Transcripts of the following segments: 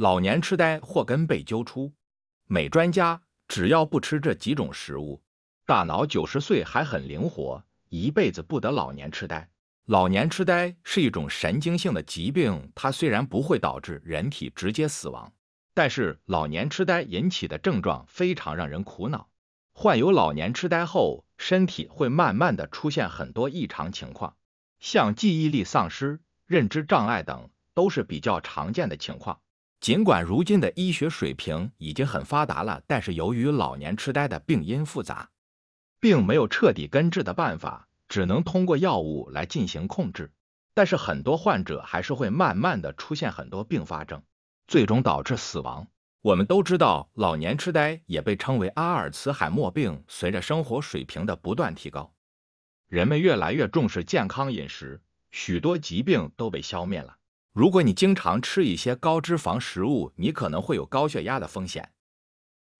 老年痴呆祸根被揪出，美专家只要不吃这几种食物，大脑九十岁还很灵活，一辈子不得老年痴呆。老年痴呆是一种神经性的疾病，它虽然不会导致人体直接死亡，但是老年痴呆引起的症状非常让人苦恼。患有老年痴呆后，身体会慢慢的出现很多异常情况，像记忆力丧失、认知障碍等，都是比较常见的情况。尽管如今的医学水平已经很发达了，但是由于老年痴呆的病因复杂，并没有彻底根治的办法，只能通过药物来进行控制。但是很多患者还是会慢慢的出现很多并发症，最终导致死亡。我们都知道，老年痴呆也被称为阿尔茨海默病。随着生活水平的不断提高，人们越来越重视健康饮食，许多疾病都被消灭了。如果你经常吃一些高脂肪食物，你可能会有高血压的风险，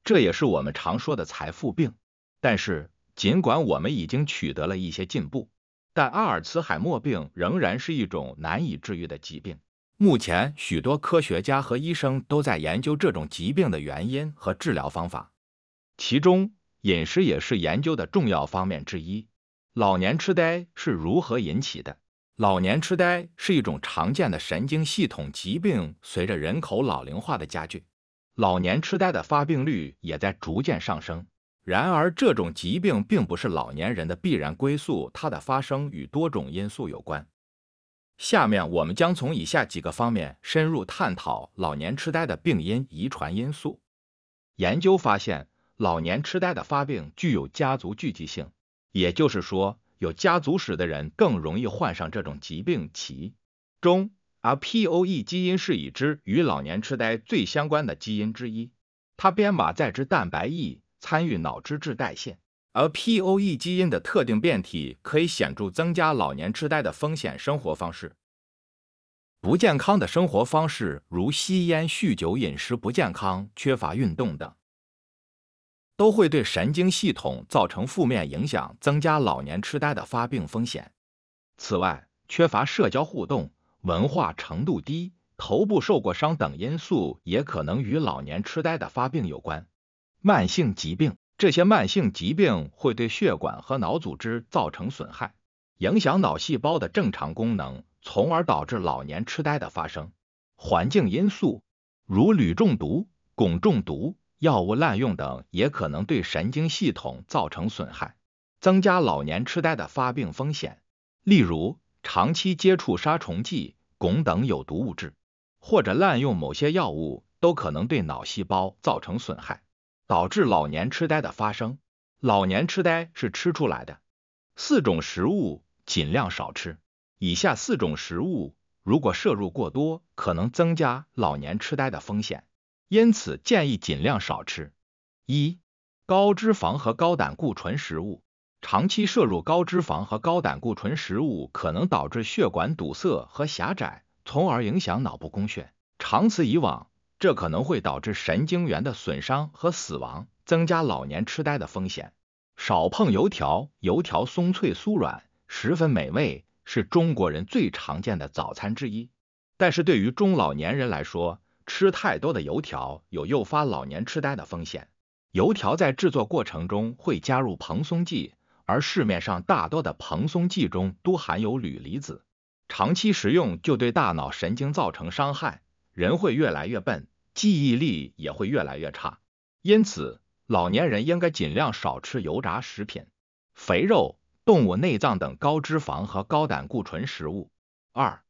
这也是我们常说的“财富病”。但是，尽管我们已经取得了一些进步，但阿尔茨海默病仍然是一种难以治愈的疾病。目前，许多科学家和医生都在研究这种疾病的原因和治疗方法，其中饮食也是研究的重要方面之一。老年痴呆是如何引起的？老年痴呆是一种常见的神经系统疾病，随着人口老龄化的加剧，老年痴呆的发病率也在逐渐上升。然而，这种疾病并不是老年人的必然归宿，它的发生与多种因素有关。下面我们将从以下几个方面深入探讨老年痴呆的病因、遗传因素。研究发现，老年痴呆的发病具有家族聚集性，也就是说。有家族史的人更容易患上这种疾病。其中，APOE 基因是已知与老年痴呆最相关的基因之一。它编码载脂蛋白 E，参与脑脂质代谢。而 APOE 基因的特定变体可以显著增加老年痴呆的风险。生活方式不健康的生活方式，如吸烟、酗酒、饮食不健康、缺乏运动等。都会对神经系统造成负面影响，增加老年痴呆的发病风险。此外，缺乏社交互动、文化程度低、头部受过伤等因素也可能与老年痴呆的发病有关。慢性疾病，这些慢性疾病会对血管和脑组织造成损害，影响脑细胞的正常功能，从而导致老年痴呆的发生。环境因素，如铝中毒、汞中毒。药物滥用等也可能对神经系统造成损害，增加老年痴呆的发病风险。例如，长期接触杀虫剂、汞等有毒物质，或者滥用某些药物，都可能对脑细胞造成损害，导致老年痴呆的发生。老年痴呆是吃出来的，四种食物尽量少吃。以下四种食物如果摄入过多，可能增加老年痴呆的风险。因此，建议尽量少吃一高脂肪和高胆固醇食物。长期摄入高脂肪和高胆固醇食物，可能导致血管堵塞和狭窄，从而影响脑部供血。长此以往，这可能会导致神经元的损伤和死亡，增加老年痴呆的风险。少碰油条，油条松脆酥软，十分美味，是中国人最常见的早餐之一。但是对于中老年人来说，吃太多的油条有诱发老年痴呆的风险。油条在制作过程中会加入蓬松剂，而市面上大多的蓬松剂中都含有铝离子，长期食用就对大脑神经造成伤害，人会越来越笨，记忆力也会越来越差。因此，老年人应该尽量少吃油炸食品、肥肉、动物内脏等高脂肪和高胆固醇食物。二、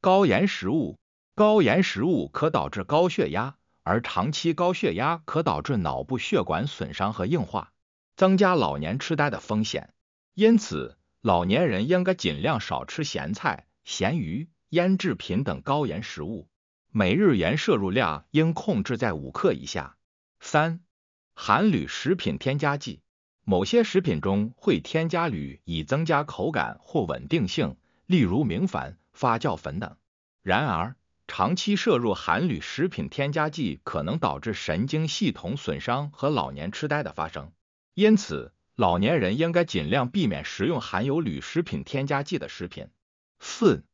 高盐食物。高盐食物可导致高血压，而长期高血压可导致脑部血管损伤和硬化，增加老年痴呆的风险。因此，老年人应该尽量少吃咸菜、咸鱼、腌制品等高盐食物，每日盐摄入量应控制在五克以下。三、含铝食品添加剂，某些食品中会添加铝以增加口感或稳定性，例如明矾、发酵粉等。然而，长期摄入含铝食品添加剂可能导致神经系统损伤和老年痴呆的发生，因此老年人应该尽量避免食用含有铝食品添加剂的食品。四、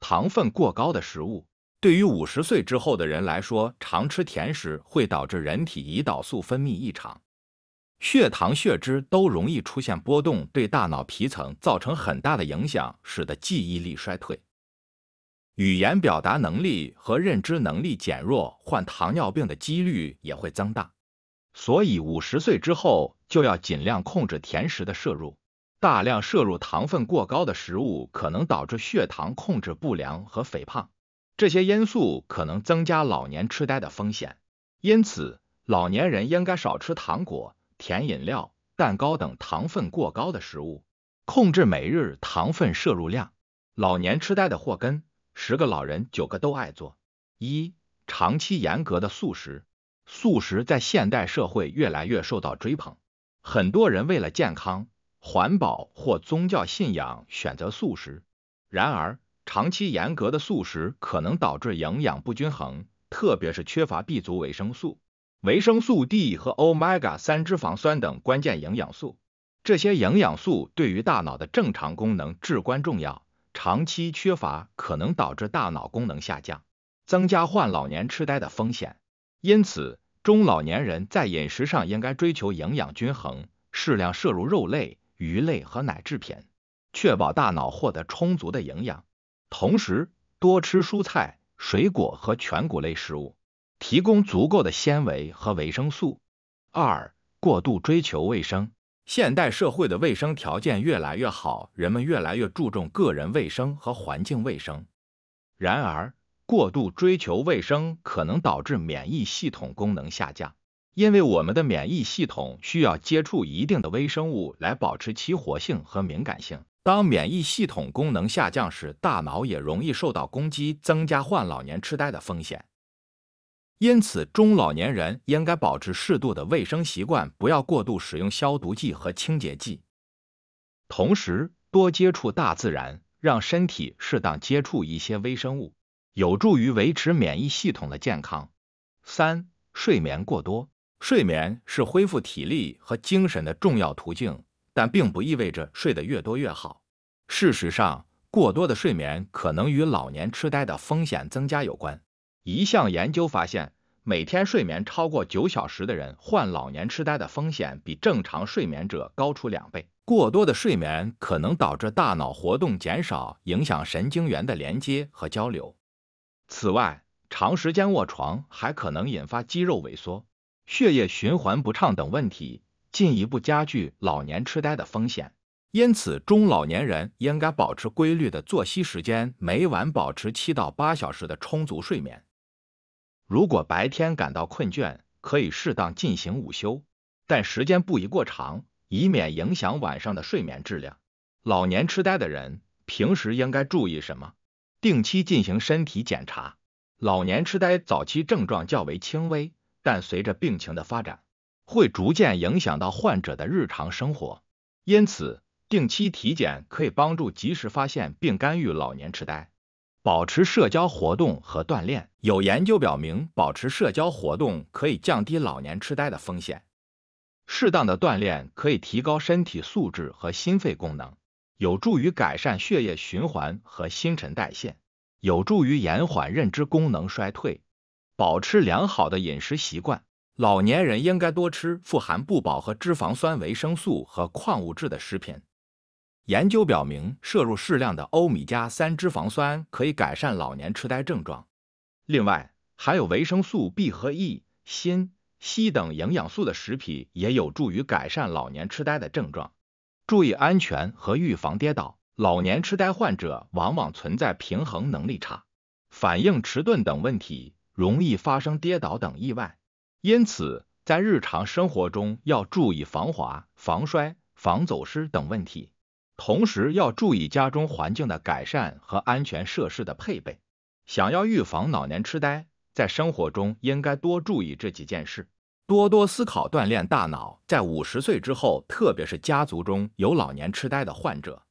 糖分过高的食物，对于五十岁之后的人来说，常吃甜食会导致人体胰岛素分泌异常，血糖血脂都容易出现波动，对大脑皮层造成很大的影响，使得记忆力衰退。语言表达能力和认知能力减弱，患糖尿病的几率也会增大。所以，五十岁之后就要尽量控制甜食的摄入。大量摄入糖分过高的食物可能导致血糖控制不良和肥胖，这些因素可能增加老年痴呆的风险。因此，老年人应该少吃糖果、甜饮料、蛋糕等糖分过高的食物，控制每日糖分摄入量。老年痴呆的祸根。十个老人九个都爱做一长期严格的素食。素食在现代社会越来越受到追捧，很多人为了健康、环保或宗教信仰选择素食。然而，长期严格的素食可能导致营养不均衡，特别是缺乏 B 族维生素、维生素 D 和 omega 三脂肪酸等关键营养素。这些营养素对于大脑的正常功能至关重要。长期缺乏可能导致大脑功能下降，增加患老年痴呆的风险。因此，中老年人在饮食上应该追求营养均衡，适量摄入肉类、鱼类和奶制品，确保大脑获得充足的营养。同时，多吃蔬菜、水果和全谷类食物，提供足够的纤维和维生素。二、过度追求卫生。现代社会的卫生条件越来越好，人们越来越注重个人卫生和环境卫生。然而，过度追求卫生可能导致免疫系统功能下降，因为我们的免疫系统需要接触一定的微生物来保持其活性和敏感性。当免疫系统功能下降时，大脑也容易受到攻击，增加患老年痴呆的风险。因此，中老年人应该保持适度的卫生习惯，不要过度使用消毒剂和清洁剂。同时，多接触大自然，让身体适当接触一些微生物，有助于维持免疫系统的健康。三、睡眠过多。睡眠是恢复体力和精神的重要途径，但并不意味着睡得越多越好。事实上，过多的睡眠可能与老年痴呆的风险增加有关。一项研究发现，每天睡眠超过九小时的人，患老年痴呆的风险比正常睡眠者高出两倍。过多的睡眠可能导致大脑活动减少，影响神经元的连接和交流。此外，长时间卧床还可能引发肌肉萎缩、血液循环不畅等问题，进一步加剧老年痴呆的风险。因此，中老年人应该保持规律的作息时间，每晚保持七到八小时的充足睡眠。如果白天感到困倦，可以适当进行午休，但时间不宜过长，以免影响晚上的睡眠质量。老年痴呆的人平时应该注意什么？定期进行身体检查。老年痴呆早期症状较为轻微，但随着病情的发展，会逐渐影响到患者的日常生活。因此，定期体检可以帮助及时发现并干预老年痴呆。保持社交活动和锻炼。有研究表明，保持社交活动可以降低老年痴呆的风险。适当的锻炼可以提高身体素质和心肺功能，有助于改善血液循环和新陈代谢，有助于延缓认知功能衰退。保持良好的饮食习惯，老年人应该多吃富含不饱和脂肪酸、维生素和矿物质的食品。研究表明，摄入适量的欧米伽三脂肪酸可以改善老年痴呆症状。另外，含有维生素 B 和 E、锌、硒等营养素的食品也有助于改善老年痴呆的症状。注意安全和预防跌倒，老年痴呆患者往往存在平衡能力差、反应迟钝等问题，容易发生跌倒等意外。因此，在日常生活中要注意防滑、防摔、防走失等问题。同时要注意家中环境的改善和安全设施的配备。想要预防老年痴呆，在生活中应该多注意这几件事，多多思考，锻炼大脑。在五十岁之后，特别是家族中有老年痴呆的患者，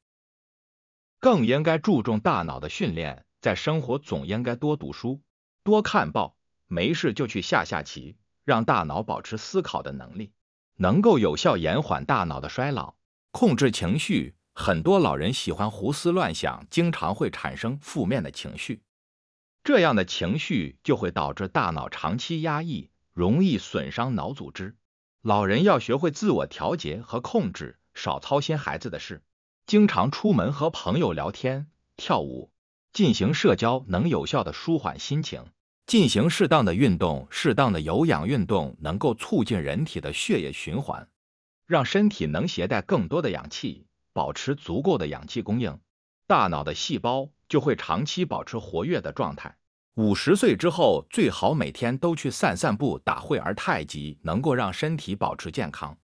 更应该注重大脑的训练。在生活总应该多读书、多看报，没事就去下下棋，让大脑保持思考的能力，能够有效延缓大脑的衰老，控制情绪。很多老人喜欢胡思乱想，经常会产生负面的情绪，这样的情绪就会导致大脑长期压抑，容易损伤脑组织。老人要学会自我调节和控制，少操心孩子的事，经常出门和朋友聊天、跳舞，进行社交，能有效的舒缓心情。进行适当的运动，适当的有氧运动能够促进人体的血液循环，让身体能携带更多的氧气。保持足够的氧气供应，大脑的细胞就会长期保持活跃的状态。五十岁之后，最好每天都去散散步、打会儿太极，能够让身体保持健康。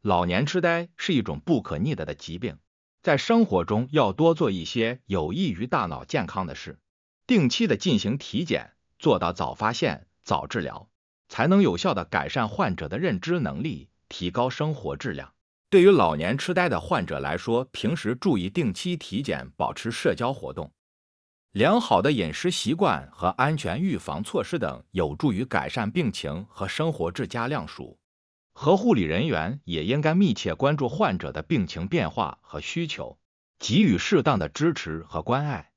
老年痴呆是一种不可逆的疾病，在生活中要多做一些有益于大脑健康的事，定期的进行体检，做到早发现、早治疗，才能有效的改善患者的认知能力，提高生活质量。对于老年痴呆的患者来说，平时注意定期体检，保持社交活动，良好的饮食习惯和安全预防措施等，有助于改善病情和生活质佳量数。和护理人员也应该密切关注患者的病情变化和需求，给予适当的支持和关爱。